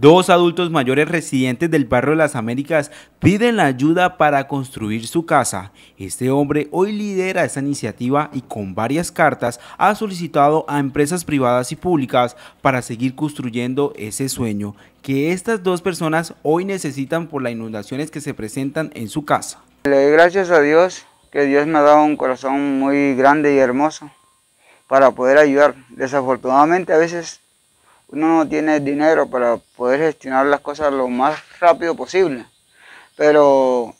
Dos adultos mayores residentes del barrio de Las Américas piden la ayuda para construir su casa. Este hombre hoy lidera esta iniciativa y con varias cartas ha solicitado a empresas privadas y públicas para seguir construyendo ese sueño que estas dos personas hoy necesitan por las inundaciones que se presentan en su casa. Le doy gracias a Dios que Dios me ha dado un corazón muy grande y hermoso para poder ayudar. Desafortunadamente a veces uno no tiene dinero para poder gestionar las cosas lo más rápido posible. Pero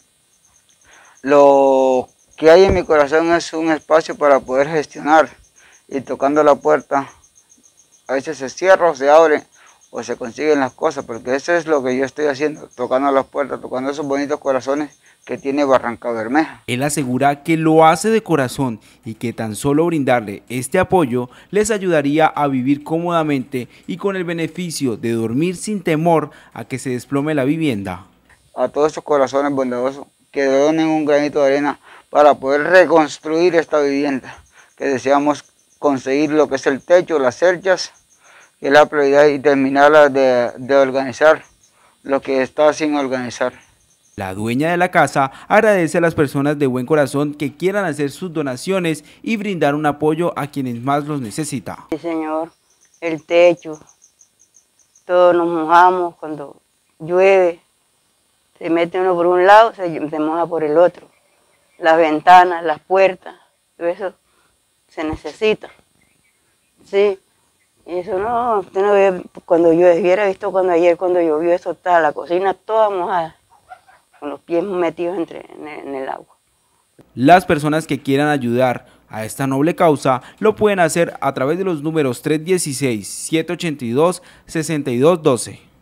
lo que hay en mi corazón es un espacio para poder gestionar y tocando la puerta, a veces se cierra o se abre o se consiguen las cosas, porque eso es lo que yo estoy haciendo, tocando las puertas, tocando esos bonitos corazones que tiene Barranca Bermeja. Él asegura que lo hace de corazón y que tan solo brindarle este apoyo les ayudaría a vivir cómodamente y con el beneficio de dormir sin temor a que se desplome la vivienda. A todos esos corazones bondadosos que donen un granito de arena para poder reconstruir esta vivienda, que deseamos conseguir lo que es el techo, las cerchas es la prioridad y terminarla de, organizar lo que está sin organizar. La dueña de la casa agradece a las personas de buen corazón que quieran hacer sus donaciones y brindar un apoyo a quienes más los necesita. Sí, señor, el techo, todos nos mojamos cuando llueve, se mete uno por un lado, se, se moja por el otro. Las ventanas, las puertas, todo eso se necesita. Sí, eso no, usted no cuando yo hubiera visto cuando ayer cuando llovió eso estaba la cocina toda mojada, con los pies metidos entre, en, en el agua. Las personas que quieran ayudar a esta noble causa lo pueden hacer a través de los números 316-782-6212.